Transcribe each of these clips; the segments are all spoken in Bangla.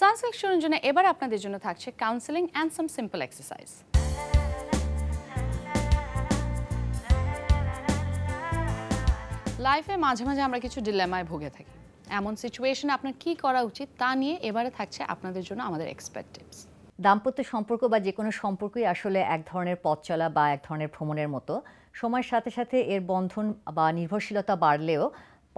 সানসিল্ক সরঞ্জনে এবার আপনাদের জন্য থাকছে counselling and some simple exercise লাইফে মাঝে মাঝে আমরা কিছু ডিলেমায় ভুগে থাকি এমন সিচুয়েশনে আপনার কি করা উচিত তা নিয়ে এবারে থাকছে আপনাদের জন্য আমাদের এক্সপার্ট টিপস দাম্পত্য সম্পর্ক বা যে কোনো সম্পর্কই আসলে এক ধরনের পথ চলা বা এক ধরনের ভ্রমণের মতো সময়ের সাথে সাথে এর বন্ধন বা নির্ভরশীলতা বাড়লেও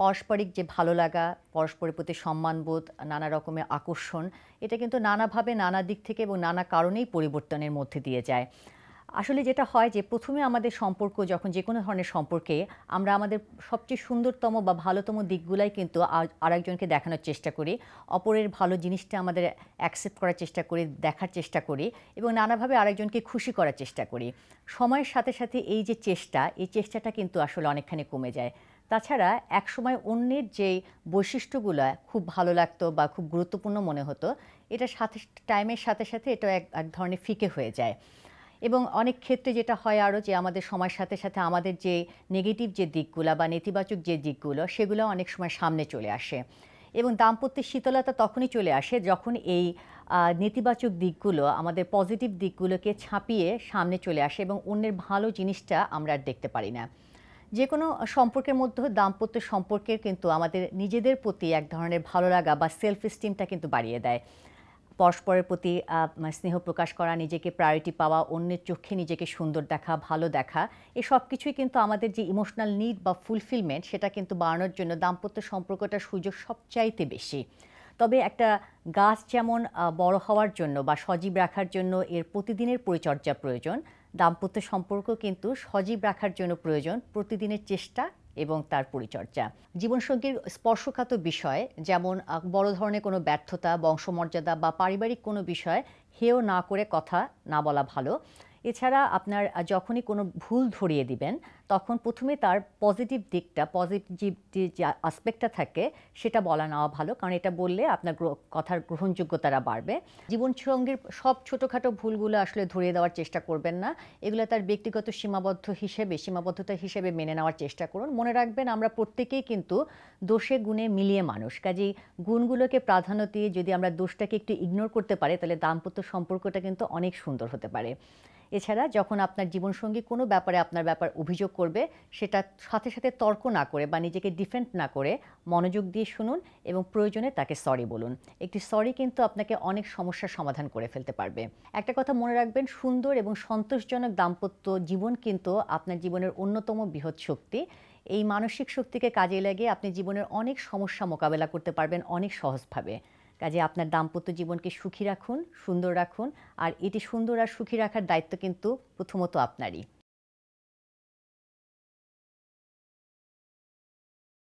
পারস্পরিক যে ভালো লাগা পরস্পরের প্রতি সম্মানবোধ নানা রকমের আকর্ষণ এটা কিন্তু নানাভাবে নানা দিক থেকে এবং নানা কারণেই পরিবর্তনের মধ্যে দিয়ে যায় আসলে যেটা হয় যে প্রথমে আমাদের সম্পর্ক যখন যে কোনো ধরনের সম্পর্কে আমরা আমাদের সবচেয়ে সুন্দরতম বা ভালোতম দিকগুলাই কিন্তু আরেকজনকে দেখানোর চেষ্টা করি অপরের ভালো জিনিসটা আমাদের অ্যাকসেপ্ট করার চেষ্টা করি দেখার চেষ্টা করি এবং নানাভাবে আরেকজনকে খুশি করার চেষ্টা করি সময়ের সাথে সাথে এই যে চেষ্টা এই চেষ্টাটা কিন্তু আসলে অনেকখানি কমে যায় তাছাড়া একসময় অন্যের যে বৈশিষ্ট্যগুলো খুব ভালো লাগতো বা খুব গুরুত্বপূর্ণ মনে হতো এটা সাথে টাইমের সাথে সাথে এটা এক এক ধরনের ফিকে হয়ে যায় এবং অনেক ক্ষেত্রে যেটা হয় আরও যে আমাদের সময়ের সাথে সাথে আমাদের যে নেগেটিভ যে দিকগুলো বা নেতিবাচক যে দিকগুলো সেগুলো অনেক সময় সামনে চলে আসে এবং দাম্পত্যের শীতলতা তখনই চলে আসে যখন এই নেতিবাচক দিকগুলো আমাদের পজিটিভ দিকগুলোকে ছাপিয়ে সামনে চলে আসে এবং অন্যের ভালো জিনিসটা আমরা দেখতে পারি না যে কোনো সম্পর্কের মধ্যে দাম্পত্য সম্পর্কের কিন্তু আমাদের নিজেদের প্রতি এক ধরনের ভালো লাগা বা সেলফ স্টিমটা কিন্তু বাড়িয়ে দেয় পরস্পরের প্রতি মানে স্নেহ প্রকাশ করা নিজেকে প্রায়োরিটি পাওয়া অন্যের চোখে নিজেকে সুন্দর দেখা ভালো দেখা এই সব কিছুই কিন্তু আমাদের যে ইমোশনাল নিড বা ফুলফিলমেন্ট সেটা কিন্তু বাড়ানোর জন্য দাম্পত্য সম্পর্কটার সুযোগ সবচাইতে বেশি তবে একটা গাছ যেমন বড় হওয়ার জন্য বা সজীব রাখার জন্য এর প্রতিদিনের পরিচর্যা প্রয়োজন দাম্পত্য সম্পর্ক কিন্তু সজীব রাখার জন্য প্রয়োজন প্রতিদিনের চেষ্টা এবং তার পরিচর্যা জীবনসঙ্গীর স্পর্শকাতর বিষয় যেমন বড় ধরনের কোনো ব্যর্থতা বংশমর্যাদা বা পারিবারিক কোনো বিষয় হেও না করে কথা না বলা ভালো এছাড়া আপনার যখনই কোনো ভুল ধরিয়ে দিবেন তখন প্রথমে তার পজিটিভ দিকটা পজিটিভ যে আসপেক্টটা থাকে সেটা বলা নেওয়া ভালো কারণ এটা বললে আপনার কথার গ্রহণযোগ্যতাটা বাড়বে জীবনসঙ্গীর সব ছোটোখাটো ভুলগুলো আসলে ধরিয়ে দেওয়ার চেষ্টা করবেন না এগুলো তার ব্যক্তিগত সীমাবদ্ধ হিসেবে সীমাবদ্ধতা হিসেবে মেনে নেওয়ার চেষ্টা করুন মনে রাখবেন আমরা প্রত্যেকেই কিন্তু দোষে গুণে মিলিয়ে মানুষ কাজেই গুণগুলোকে প্রাধান্য দিয়ে যদি আমরা দোষটাকে একটু ইগনোর করতে পারি তাহলে দাম্পত্য সম্পর্কটা কিন্তু অনেক সুন্দর হতে পারে এছাড়া যখন আপনার জীবনসঙ্গী কোনো ব্যাপারে আপনার ব্যাপার অভিযোগ করবে সেটা সাথে সাথে তর্ক না করে বা নিজেকে ডিফেন্ড না করে মনোযোগ দিয়ে শুনুন এবং প্রয়োজনে তাকে সরি বলুন একটি সরি কিন্তু আপনাকে অনেক সমস্যার সমাধান করে ফেলতে পারবে একটা কথা মনে রাখবেন সুন্দর এবং সন্তোষজনক দাম্পত্য জীবন কিন্তু আপনার জীবনের অন্যতম বৃহৎ শক্তি এই মানসিক শক্তিকে কাজে লাগিয়ে আপনি জীবনের অনেক সমস্যা মোকাবেলা করতে পারবেন অনেক সহজভাবে কাজে আপনার দাম্পত্য জীবনকে সুখী রাখুন সুন্দর রাখুন আর এটি সুন্দর আর সুখী রাখার দায়িত্ব কিন্তু প্রথমত আপনারই